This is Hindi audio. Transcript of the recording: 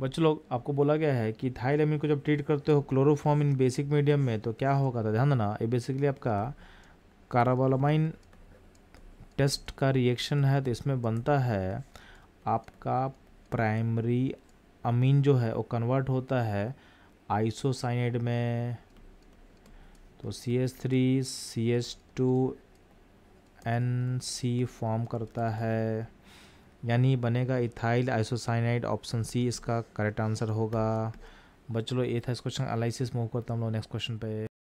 बच्चों लोग आपको बोला गया है कि थाइलेमिन को जब ट्रीट करते हो क्लोरोफॉर्म इन बेसिक मीडियम में तो क्या होगा था तो ध्यान देना ये बेसिकली आपका काराबालामाइन टेस्ट का रिएक्शन है तो इसमें बनता है आपका प्राइमरी अमीन जो है वो कन्वर्ट होता है आइसोसाइनेड में तो C S three C S two N C form करता है यानी बनेगा इथाइल आइसोसाइनाइड ऑप्शन सी इसका करेक्ट आंसर होगा बच्चों लोग ये था इस क्वेश्चन अलाइसिस मूव करता हम लोग नेक्स्ट क्वेश्चन पे